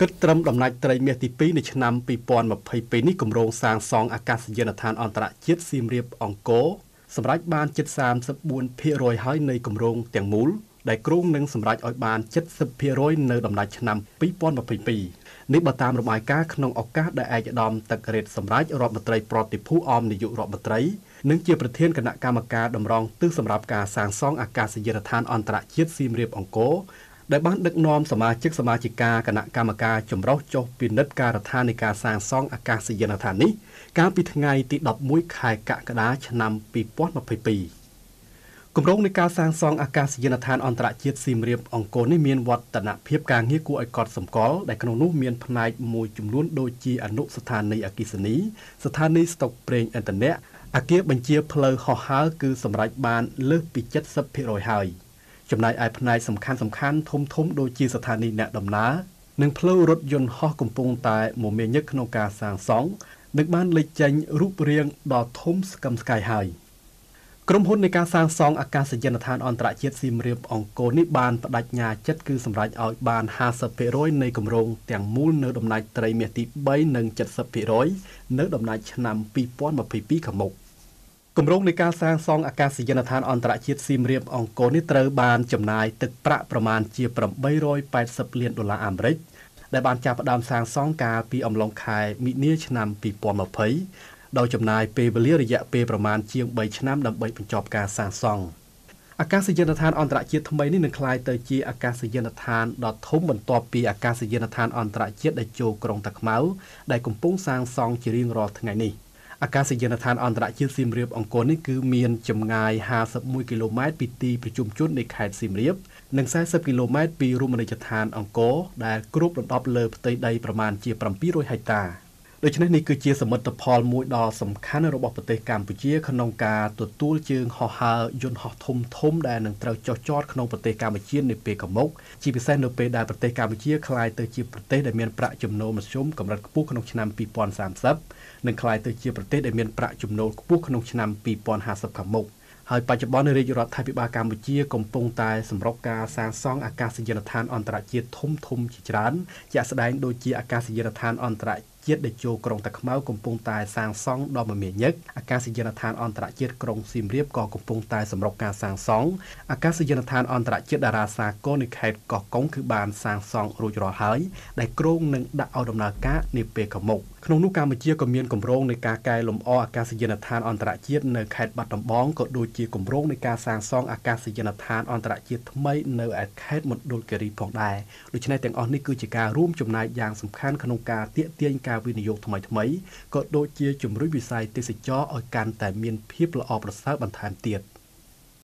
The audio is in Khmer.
គិតត្រឹមដំណាច់ត្រីមាសទី2នៅឆ្នាំ2022នេះគម្រោងសាងសង់អាកាសយានដ្ឋានអន្តរជាតិសៀមរាបអង្គរសម្រាប់បានជិត34%ហើយនៃគម្រោងទាំងមូលដែលគ្រោងនឹងសម្រេចឲ្យបាន70%នៅដំណាច់ឆ្នាំ2022នេះបើតាមរបាយការណ៍ក្នុងឱកាសដែលឯកឧត្តមទឹករេតសម្រេចរដ្ឋមន្ត្រីប្រតិភូអមនាយករដ្ឋមន្ត្រី និងជាប្រធានគណៈកម្មការតម្រង់ទិសសម្រាប់ការសាងសង់អាកាសយានដ្ឋានអន្តរជាតិសៀមរាបអង្គរដែលបានដឹកនាំសមាជិកសមាជិកាគណៈកម្មការចម្រោះចុះពិនិត្យការដ្ឋាននៃការសាងសង់អាកាសយានដ្ឋាននេះកាលពីថ្ងៃទី11ខែកក្កដាឆ្នាំ2022គម្រោងនៃការសាងសង់អាកាសយានដ្ឋានអន្តរជាតិស៊ីមរៀបអង្គរនេះមានវឌ្ឍនភាពការងារគួរឲ្យកត់សម្គាល់ដែលក្នុងនោះមានផ្នែកមួយចំនួនដូចជាអនុស្ថានីយ៍អគិសនីស្ថានីយ៍ស្តុកប្រេងឥន្ធនៈអគារបញ្ជាផ្លូវហោះហើរគឺសម្រេចបានលើសពី70%ហើយ។ចំណែកឯផ្នែកសំខាន់សំខាន់ធំធំដូចជាស្ថានីយ៍អ្នកដំណើរនិងផ្លូវរថយន្តហោះកំពុងតែមមាញឹកក្នុងការសាងសង់នឹងបានលេចចេញរូបរាងដ៏ធំស្កឹមស្កាយហើយក្រុមហ៊ុននៃការសាងសង់អាកាសយានដ្ឋានអន្តរជាតិសៀមរាបអង្គរនេះបានបដិញ្ញាចិត្តគឺសម្រេចឲ្យបាន50%នៃគម្រោងទាំងមូលនៅដំណាច់ត្រីមាសទី3និង70%នៅដំណាច់ឆ្នាំ2022ខាងមុខ។គម្រោងនៃការសាងសង់អាកាសយានដ្ឋានអន្តរជាតិសៀមរាបអង្គរនេះត្រូវបានចំណាយទឹកប្រាក់ប្រមាណជា880លានដុល្លារអាមេរិកដែលបានចាប់ផ្ដើមសាងសង់កាលពីអំឡុងខែមិនិនាឆ្នាំ2020ដោយចំណាយពេលវេលារយៈពេលប្រមាណជាង3ឆ្នាំដើម្បីបញ្ចប់ការសាងសង់អាកាសយានដ្ឋានអន្តរជាតិថ្មីនេះនឹងក្លាយទៅជាអាកាសយានដ្ឋានដ៏ធំបន្ទាប់ពីអាកាសយានដ្ឋានអន្តរជាតិដែលចូលក្រុងតាខ្មៅដែលកំពុងសាងសង់ជារៀងរាល់ថ្ងៃនេះ។អាកាសយានដ្ឋានអន្តរជាតិសៀមរាបអង្គរនេះគឺមានចម្ងាយ51គីឡូម៉ែត្រពីទីប្រជុំជននៃខេត្តសៀមរាបនិង40គីឡូម៉ែត្រពីរមណីយដ្ឋានអង្គរដែលគ្របដណ្ដប់លើផ្ទៃដីប្រមាណជា700ហិកតា។ដូច្នេះនេះគឺជាសមិទ្ធផលមួយដ៏សំខាន់របស់ប្រទេសកម្ពុជាក្នុងការទទួលជើងហោះហើរយន្តហោះធំធំដែលនឹងត្រូវចុះចតក្នុងប្រទេសកម្ពុជានាពេលខាងមុខជាពិសេសនៅពេលដែលប្រទេសកម្ពុជាក្លាយទៅជាប្រទេសដែលមានប្រាក់ចំណូលមធ្យមកម្រិតខ្ពស់ក្នុងឆ្នាំ2030និងក្លាយទៅជាប្រទេសដែលមានប្រាក់ចំណូលខ្ពស់ក្នុងឆ្នាំ2050ខាងមុខហើយបច្ចុប្បន្នរាជរដ្ឋាភិបាលកម្ពុជាកំពុងតែសម្រុកការសាងសង់អាកាសយានដ្ឋានអន្តរជាតិធំធំជាច្រើនជាក់ស្ដែងដូចជាអាកាសយានដ្ឋានអន្តរជាតិជាតិដែលជួក្រុងតាខ្មៅកំពុងតែសាងសង់ដ៏មមាញឹកអាកាសយានដ្ឋានអន្តរជាតិក្រុងសៀមរាបក៏កំពុងតែសម្រុកការសាងសង់អាកាសយានដ្ឋានអន្តរជាតិតារាសាគរនៅខេត្តកោះកុងគឺបានសាងសង់រួចរាល់ហើយដែលគ្រោងនឹងដាក់ឲ្យដំណើរការនាពេលខាងមុខក្នុងនោះកម្ពុជាក៏មានគម្រោងនៃការកែលម្អអាកាសយានដ្ឋានអន្តរជាតិនៅខេត្តបាត់ដំបងក៏ដូចជាគម្រោងនៃការសាងសង់អាកាសយានដ្ឋានអន្តរជាតិថ្មីនៅឯខេត្តមណ្ឌលគិរីផងដែរដូច្នេះទាំងអស់នេះគឺជាការរួមចំណែកយ៉ាងសំខាន់ក្នុងការទាក់ទាញការការវិនិយោគថ្មីថ្មីក៏ដូចជាជំរុញវិស័យទេសចរឲ្យកាន់តែមានភាពល្អប្រសើរបន្ថែមទៀត។